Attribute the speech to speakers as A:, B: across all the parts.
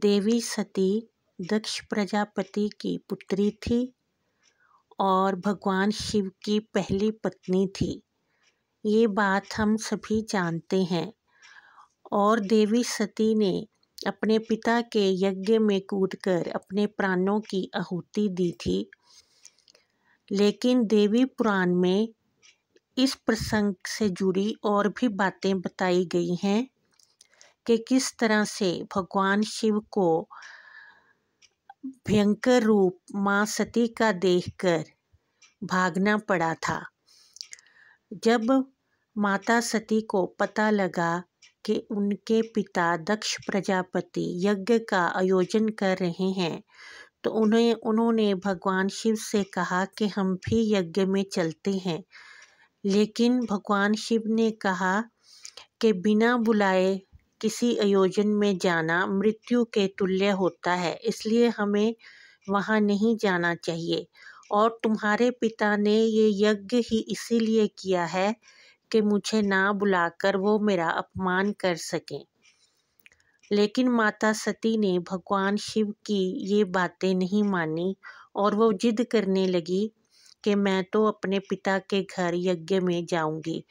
A: देवी सती दक्ष प्रजापति की पुत्री थी और भगवान शिव की पहली पत्नी थी ये बात हम सभी जानते हैं और देवी सती ने अपने पिता के यज्ञ में कूदकर अपने प्राणों की आहुति दी थी लेकिन देवी पुराण में इस प्रसंग से जुड़ी और भी बातें बताई गई हैं कि किस तरह से भगवान शिव को भयंकर रूप माँ सती का देखकर भागना पड़ा था जब माता सती को पता लगा कि उनके पिता दक्ष प्रजापति यज्ञ का आयोजन कर रहे हैं तो उन्हें उन्होंने भगवान शिव से कहा कि हम भी यज्ञ में चलते हैं लेकिन भगवान शिव ने कहा कि बिना बुलाए किसी आयोजन में जाना मृत्यु के तुल्य होता है इसलिए हमें वहाँ नहीं जाना चाहिए और तुम्हारे पिता ने ये यज्ञ ही इसीलिए किया है कि मुझे ना बुलाकर वो मेरा अपमान कर सकें लेकिन माता सती ने भगवान शिव की ये बातें नहीं मानी और वो जिद करने लगी कि मैं तो अपने पिता के घर यज्ञ में जाऊंगी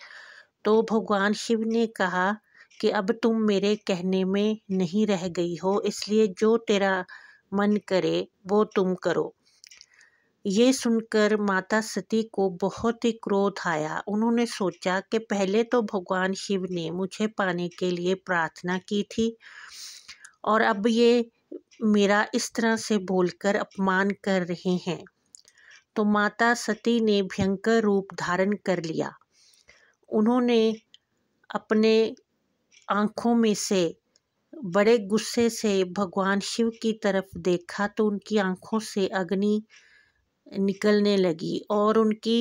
A: तो भगवान शिव ने कहा कि अब तुम मेरे कहने में नहीं रह गई हो इसलिए जो तेरा मन करे वो तुम करो ये सुनकर माता सती को बहुत ही क्रोध आया उन्होंने सोचा कि पहले तो भगवान शिव ने मुझे पाने के लिए प्रार्थना की थी और अब ये मेरा इस तरह से बोलकर अपमान कर रहे हैं तो माता सती ने भयंकर रूप धारण कर लिया उन्होंने अपने आंखों में से बड़े गुस्से से भगवान शिव की तरफ देखा तो उनकी आंखों से अग्नि निकलने लगी और उनकी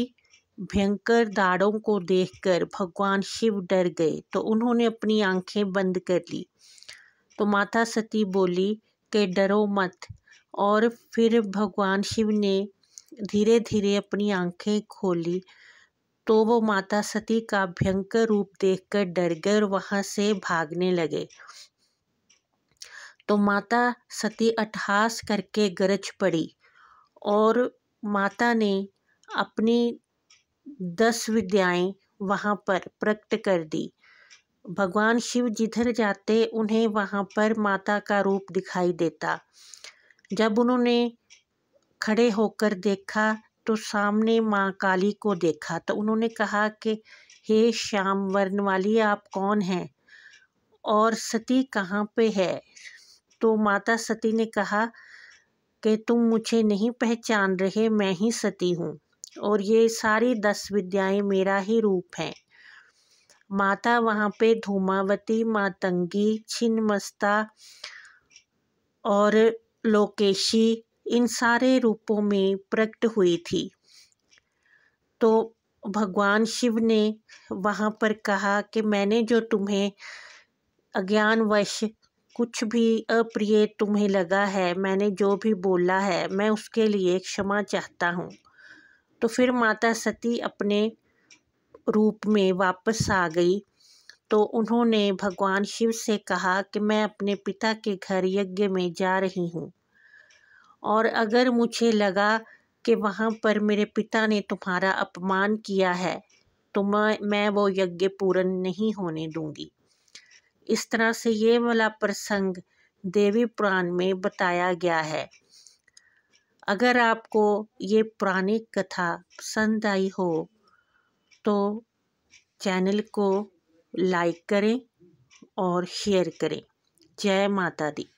A: भयंकर दाड़ों को देखकर भगवान शिव डर गए तो उन्होंने अपनी आंखें बंद कर ली तो माता सती बोली कि डरो मत और फिर भगवान शिव ने धीरे धीरे अपनी आंखें खोली तो वो माता सती का भयंकर रूप देखकर डर गए और वहाँ से भागने लगे तो माता सती अठहास करके गरज पड़ी और माता ने अपनी दस विद्याएं वहाँ पर प्रकट कर दी भगवान शिव जिधर जाते उन्हें वहाँ पर माता का रूप दिखाई देता जब उन्होंने खड़े होकर देखा तो सामने माँ काली को देखा तो उन्होंने कहा कि हे श्याम वर्ण वाली आप कौन हैं और सती कहाँ पे है तो माता सती ने कहा कि तुम मुझे नहीं पहचान रहे मैं ही सती हूँ और ये सारी दस विद्याएं मेरा ही रूप हैं माता वहाँ पे धूमावती मातंगी छिन्नमस्ता और लोकेशी इन सारे रूपों में प्रकट हुई थी तो भगवान शिव ने वहाँ पर कहा कि मैंने जो तुम्हें अज्ञानवश कुछ भी अप्रिय तुम्हें लगा है मैंने जो भी बोला है मैं उसके लिए क्षमा चाहता हूँ तो फिर माता सती अपने रूप में वापस आ गई तो उन्होंने भगवान शिव से कहा कि मैं अपने पिता के घर यज्ञ में जा रही हूँ और अगर मुझे लगा कि वहाँ पर मेरे पिता ने तुम्हारा अपमान किया है तो मैं मैं वो यज्ञ पूर्ण नहीं होने दूंगी इस तरह से ये वाला प्रसंग देवी पुराण में बताया गया है अगर आपको ये पुरानी कथा पसंद आई हो तो चैनल को लाइक करें और शेयर करें जय माता दी